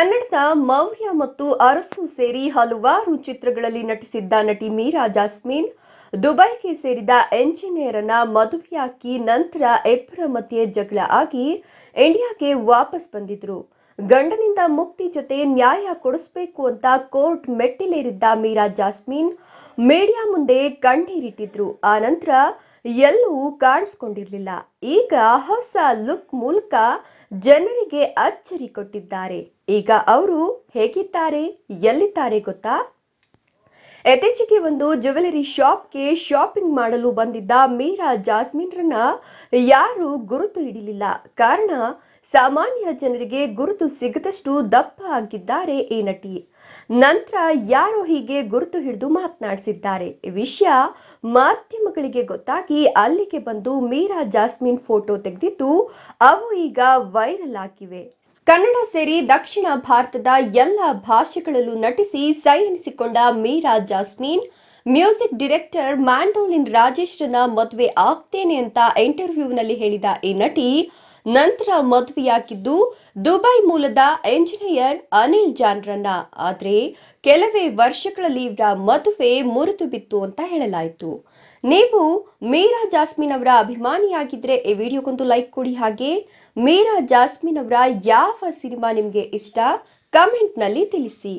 ಕನ್ನಡದ ಮೌರ್ಯ ಮತ್ತು ಅರಸು ಸೇರಿ ಹಲವಾರು ಚಿತ್ರಗಳಲ್ಲಿ ನಟಿಸಿದ್ದ ನಟಿ ಮೀರಾ ಜಾಸ್ಮಿನ್ ದುಬೈಗೆ ಸೇರಿದ ಎಂಜಿನಿಯರ್ನ ಮದುವೆಯಾಕಿ ನಂತರ ಇಬ್ಬರ ಮಧ್ಯೆ ಜಗಳ ಆಗಿ ಇಂಡಿಯಾಗೆ ವಾಪಸ್ ಬಂದಿದ್ರು ಗಂಡನಿಂದ ಮುಕ್ತಿ ಜೊತೆ ನ್ಯಾಯ ಕೊಡಿಸ್ಬೇಕು ಅಂತ ಕೋರ್ಟ್ ಮೆಟ್ಟಿಲೇರಿದ್ದ ಮೀರಾ ಜಾಸ್ಮಿನ್ ಮೀಡಿಯಾ ಮುಂದೆ ಕಣ್ಣೀರಿಟ್ಟಿದ್ರು ಆ ನಂತರ ಎಲ್ಲೂ ಕಾಣಿಸ್ಕೊಂಡಿರಲಿಲ್ಲ ಈಗ ಹೊಸ ಲುಕ್ ಮೂಲಕ ಜನರಿಗೆ ಅಚ್ಚರಿ ಕೊಟ್ಟಿದ್ದಾರೆ ಈಗ ಅವರು ಹೇಗಿದ್ದಾರೆ ಎಲ್ಲಿದ್ದಾರೆ ಗೊತ್ತಾ ಯಥೇಚಿಗೆ ಒಂದು ಜ್ಯುವೆಲರಿ ಶಾಪ್ಗೆ ಶಾಪಿಂಗ್ ಮಾಡಲು ಬಂದಿದ್ದ ಮೀರಾ ಜಾಸ್ಮಿನ್ರನ್ನ ಯಾರು ಗುರುತು ಹಿಡಿಲಿಲ್ಲ ಕಾರಣ ಸಾಮಾನ್ಯ ಜನರಿಗೆ ಗುರುತು ಸಿಗದಷ್ಟು ದಪ್ಪ ಆಗಿದ್ದಾರೆ ಈ ನಟಿ ನಂತರ ಯಾರೋ ಹೀಗೆ ಗುರುತು ಹಿಡಿದು ಮಾತನಾಡಿಸಿದ್ದಾರೆ ವಿಷಯ ಮಾಧ್ಯಮಗಳಿಗೆ ಗೊತ್ತಾಗಿ ಅಲ್ಲಿಗೆ ಬಂದು ಮೀರಾ ಜಾಸ್ಮಿನ್ ಫೋಟೋ ತೆಗೆದಿದ್ದು ಅವು ಈಗ ವೈರಲ್ ಆಗಿವೆ ಕನ್ನಡ ಸೇರಿ ದಕ್ಷಿಣ ಭಾರತದ ಎಲ್ಲ ಭಾಷೆಗಳಲ್ಲೂ ನಟಿಸಿ ಸೈ ಎನಿಸಿಕೊಂಡ Meera Jasmine music director mandolin ರಾಜೇಶ್ರನ್ನ ಮದುವೆ ಆಗ್ತೇನೆ ಅಂತ ಇಂಟರ್ವ್ಯೂನಲ್ಲಿ ಹೇಳಿದ ಈ ನಟಿ ನಂತರ ಮದುವೆಯಾಗಿದ್ದು ದುಬೈ ಮೂಲದ ಎಂಜಿನಿಯರ್ ಅನಿಲ್ ಜಾನ್ರನ್ನ ಆದರೆ ಕೆಲವೇ ವರ್ಷಗಳಲ್ಲಿ ಇವರ ಮದುವೆ ಮುರಿದು ಬಿತ್ತು ಅಂತ ಹೇಳಲಾಯಿತು ನೀವು ಮೀರಾ ಜಾಸ್ಮಿನ್ ಅವರ ಅಭಿಮಾನಿಯಾಗಿದ್ದರೆ ಈ ವಿಡಿಯೋಗೊಂದು ಲೈಕ್ ಕೊಡಿ ಹಾಗೆ ಮೀರಾ ಜಾಸ್ಮಿನ್ ಅವರ ಯಾವ ಸಿನಿಮಾ ನಿಮಗೆ ಇಷ್ಟ ಕಮೆಂಟ್ನಲ್ಲಿ ತಿಳಿಸಿ